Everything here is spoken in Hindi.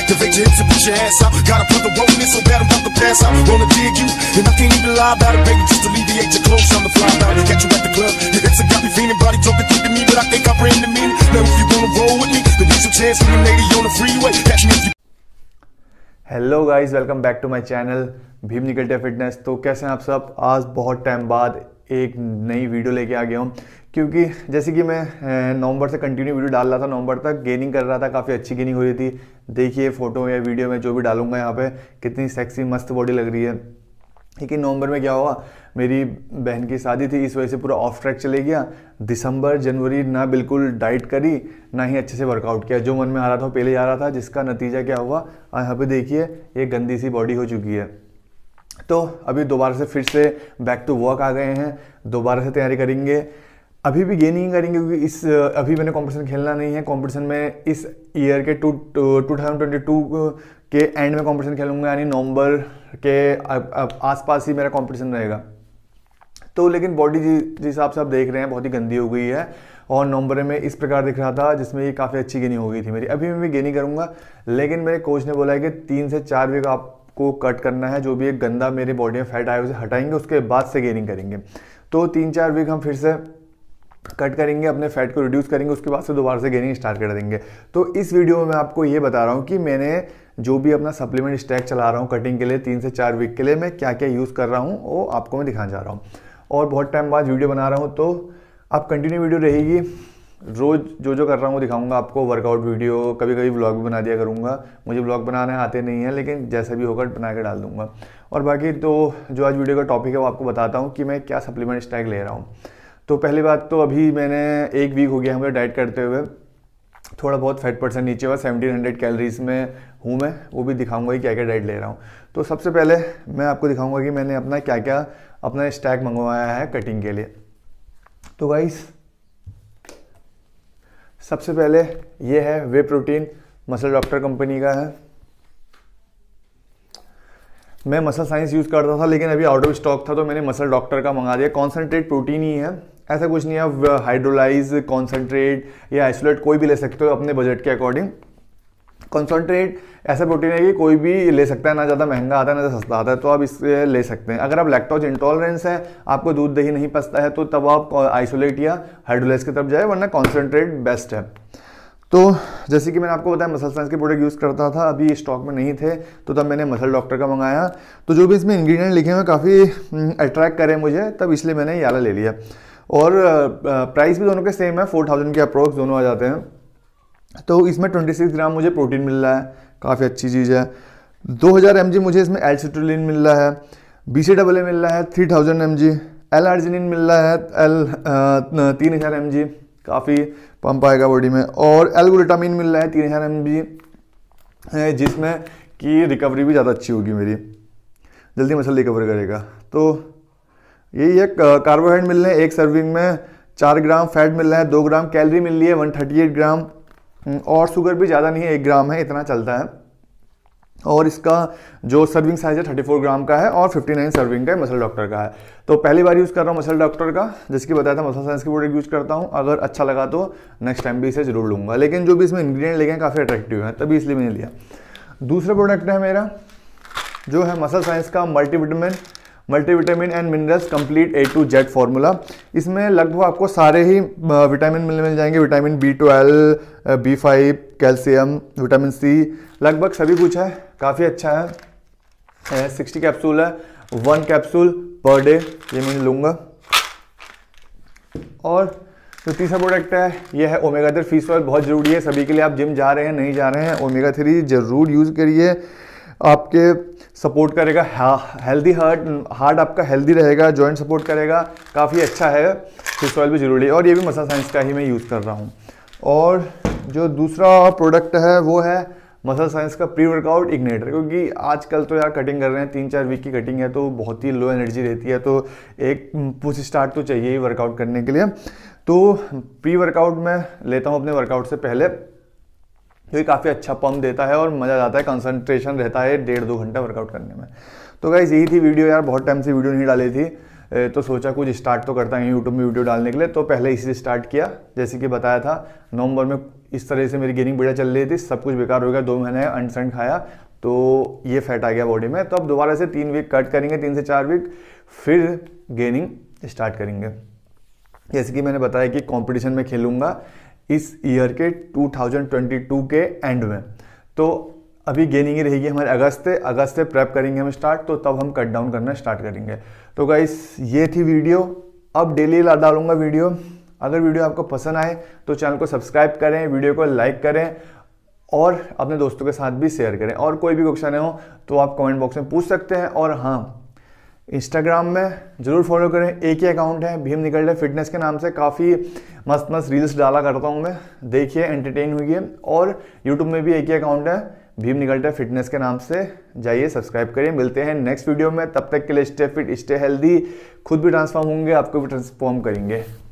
Activate your hips and push your ass out. Got a brother rolling it so bad I'm about to pass out. Wanna dig you, and I can't even lie about it, baby. Just alleviate your clothes, I'm the fly out. Catch you at the club. Your hips have got me feeling, body talking deep to me, but I think I ran the meaning. Now if you wanna roll with me, then there's some chance for me, lady, on the freeway. Catch me if you hello guys welcome back to my channel भीम निकलते फिटनेस तो कैसे हैं आप सब आज बहुत टाइम बाद एक नई वीडियो लेके आ गया हूँ क्योंकि जैसे कि मैं नवंबर से कंटिन्यू वीडियो डाल रहा था नवंबर तक गेनिंग कर रहा था काफ़ी अच्छी गेनिंग हो रही थी देखिए फ़ोटो या वीडियो में जो भी डालूंगा यहाँ पे कितनी सेक्सी मस्त बॉडी लग रही है लेकिन नवंबर में क्या हुआ मेरी बहन की शादी थी इस वजह से पूरा ऑफ ट्रैक चले गया दिसंबर जनवरी ना बिल्कुल डाइट करी ना ही अच्छे से वर्कआउट किया जो मन में आ रहा था पहले जा रहा था जिसका नतीजा क्या हुआ यहाँ पे देखिए ये गंदी सी बॉडी हो चुकी है तो अभी दोबारा से फिर से बैक टू वर्क आ गए हैं दोबारा से तैयारी करेंगे अभी भी ये नहीं करेंगे क्योंकि इस अभी मैंने कंपटीशन खेलना नहीं है कंपटीशन में इस ईयर के two two thousand twenty two के एंड में कंपटीशन खेलूंगा यानी नवंबर के आसपास ही मेरा कंपटीशन रहेगा तो लेकिन बॉडी जिस हिसाब से आप देख रहे हैं बहुत ही गंदी हो गई है और नवंबर में इस प्रकार दिख रहा था जिसमें ये काफ़ी अच्छी गेनिंग हो गई थी मेरी अभी मैं भी गेनिंग करूँगा लेकिन मेरे कोच ने बोला है कि तीन से चार वीक आप को कट करना है जो भी एक गंदा मेरे बॉडी में फैट आया उसे हटाएंगे उसके बाद से गेनिंग करेंगे तो तीन चार वीक हम फिर से कट करेंगे अपने फैट को रिड्यूस करेंगे उसके बाद से दोबारा से गेनिंग स्टार्ट कर देंगे तो इस वीडियो में मैं आपको ये बता रहा हूँ कि मैंने जो भी अपना सप्लीमेंट स्टैक चला रहा हूँ कटिंग के लिए तीन से चार वीक के लिए मैं क्या क्या यूज़ कर रहा हूँ वो आपको मैं दिखाने जा रहा हूँ और बहुत टाइम बाद वीडियो बना रहा हूँ तो आप कंटिन्यू वीडियो रहेगी रोज़ जो जो कर रहा हूँ वो दिखाऊंगा आपको वर्कआउट वीडियो कभी कभी ब्लॉग भी बना दिया करूँगा मुझे ब्लॉग बनाने आते नहीं हैं लेकिन जैसे भी होगा बना के डाल दूंगा और बाकी तो जो आज वीडियो का टॉपिक है वो आपको बताता हूँ कि मैं क्या सप्लीमेंट स्टैक ले रहा हूँ तो पहली बात तो अभी मैंने एक वीक हो गया हमें डाइट करते हुए थोड़ा बहुत फैट परसेंट नीचे हुआ सेवनटीन हंड्रेड कैलरीज में हूँ मैं वो भी दिखाऊंगा कि क्या क्या डाइट ले रहा हूँ तो सबसे पहले मैं आपको दिखाऊंगा कि मैंने अपना क्या क्या अपना स्टैक मंगवाया है कटिंग के लिए तो गाइस सबसे पहले ये है whey protein muscle doctor company का है मैं मसल साइंस यूज़ करता था लेकिन अभी आउट ऑफ स्टॉक था तो मैंने मसल डॉक्टर का मंगा दिया कॉन्सेंट्रेट प्रोटीन ही है ऐसा कुछ नहीं है हाइड्रोलाइज कॉन्सेंट्रेट या आइसोलेट कोई भी ले सकते हो अपने बजट के अकॉर्डिंग कॉन्सेंट्रेट ऐसा प्रोटीन है कि कोई भी ले सकता है ना ज़्यादा महंगा आता है ना ज़्यादा सस्ता आता है तो आप इससे ले सकते हैं अगर आप लैक्टोज इंटॉलरेंस है आपको दूध दही नहीं पसता है तो तब आप आइसोलेट या हाइड्रोलेस की तरफ जाए वरना कॉन्सेंट्रेट बेस्ट है तो जैसे कि मैंने आपको बताया मसल साइंस के प्रोडक्ट यूज़ करता था अभी स्टॉक में नहीं थे तो तब मैंने मसल डॉक्टर का मंगाया तो जो भी इसमें इंग्रेडिएंट लिखे हुए काफ़ी अट्रैक्ट हम्म, करे मुझे तब इसलिए मैंने ये आला ले लिया और प्राइस भी दोनों के सेम है फोर थाउजेंड के अप्रोक्स दोनों आ जाते हैं तो इसमें ट्वेंटी सिक्स ग्राम मुझे प्रोटीन मिल रहा है काफ़ी अच्छी चीज़ है 2000 हज़ार मुझे इसमें एल्सिट्रोलिन मिल रहा है बी सी डबल ए मिल रहा है three thousand M G L arginine मिल रहा है एल तीन हज़ार एम जी काफ़ी पंप आएगा बॉडी में और एल ग्लूटामिन मिल रहा है तीन हज़ार एम जी जिसमें कि रिकवरी भी ज़्यादा अच्छी होगी मेरी जल्दी मसल रिकवर करेगा तो यही है कार्बोहाइड्रेट मिल रहे हैं एक सर्विंग में चार ग्राम फैट मिल रहा है दो ग्राम कैलरी मिल रही है वन थर्टी एट ग्राम हम्म, और शुगर भी ज़्यादा नहीं है एक ग्राम है इतना चलता है और इसका जो सर्विंग साइज है 34 ग्राम का है और 59 सर्विंग का है मसल डॉक्टर का है तो पहली बार यूज़ कर रहा हूँ मसल डॉक्टर का जिसकी बताया था मसल साइंस की प्रोडक्ट यूज़ करता हूँ अगर अच्छा लगा तो नेक्स्ट टाइम भी इसे ज़रूर लूँगा लेकिन जो भी इसमें इंग्रीडियंट लगे हैं काफ़ी अट्रैक्टिव है तभी इसलिए मैंने लिया दूसरा प्रोडक्ट है मेरा जो है मसल साइंस का multivitamin multivitamin and minerals complete A to Z formula इसमें लगभग आपको सारे ही विटामिन मिल मिल जाएंगे vitamin B twelve B five calcium vitamin C लगभग सभी कुछ है काफ़ी अच्छा है सिक्सटी कैप्सूल है वन कैप्सूल पर डे ये मैं लूँगा और जो तो तीसरा प्रोडक्ट है ये है ओमेगा थ्री फीस ऑयल बहुत ज़रूरी है सभी के लिए आप जिम जा रहे हैं नहीं जा रहे हैं ओमेगा थ्री ज़रूर यूज़ करिए आपके सपोर्ट करेगा हेल्दी हार्ट हार्ट आपका हेल्दी रहेगा जॉइंट सपोर्ट करेगा काफ़ी अच्छा है फिश ऑयल भी जरूरी है और ये भी मसल साइंस का ही मैं यूज़ कर रहा हूँ और जो दूसरा प्रोडक्ट है वो है मसल साइंस का प्री वर्कआउट इग्नेटर क्योंकि आजकल तो यार कटिंग कर रहे हैं तीन चार वीक की कटिंग है तो बहुत ही लो एनर्जी रहती है तो एक पुश स्टार्ट तो चाहिए ही वर्कआउट करने के लिए तो प्री वर्कआउट मैं लेता हूँ अपने वर्कआउट से पहले जो काफ़ी अच्छा पंप देता है और मज़ा आता है कंसंट्रेशन रहता है डेढ़ दो घंटा वर्कआउट करने में तो गाइज़ यही थी वीडियो यार बहुत टाइम से वीडियो नहीं डाली थी तो सोचा कुछ स्टार्ट तो करता है यूट्यूब में वीडियो डालने के लिए तो पहले इसी से स्टार्ट किया जैसे कि बताया था नवंबर में इस तरह से मेरी गेनिंग बढ़िया चल रही थी सब कुछ बेकार हो गया दो महीने अनसन खाया तो ये फैट आ गया बॉडी में तो अब दोबारा से तीन वीक कट करेंगे तीन से चार वीक फिर गेनिंग स्टार्ट करेंगे जैसे कि मैंने बताया कि कंपटीशन में खेलूँगा इस ईयर के 2022 के एंड में तो अभी गेनिंग ही रहेगी हमारे अगस्त से अगस्त से प्रेप करेंगे हम स्टार्ट तो तब हम कट डाउन करना स्टार्ट करेंगे तो गाइस ये थी वीडियो अब डेली डालूंगा वीडियो अगर वीडियो आपको पसंद आए तो चैनल को सब्सक्राइब करें वीडियो को लाइक करें और अपने दोस्तों के साथ भी शेयर करें और कोई भी क्वेश्चन हो तो आप कमेंट बॉक्स में पूछ सकते हैं और हाँ इंस्टाग्राम में ज़रूर फॉलो करें एक ही अकाउंट है भीम रहे फिटनेस के नाम से काफ़ी मस्त मस्त रील्स डाला करता हूँ मैं देखिए एंटरटेन हुई है और यूट्यूब में भी एक ही अकाउंट है भीम निकलडे फिटनेस के नाम से जाइए सब्सक्राइब करें मिलते हैं नेक्स्ट वीडियो में तब तक के लिए स्टे फिट स्टे हेल्दी खुद भी ट्रांसफॉर्म होंगे आपको भी ट्रांसफॉर्म करेंगे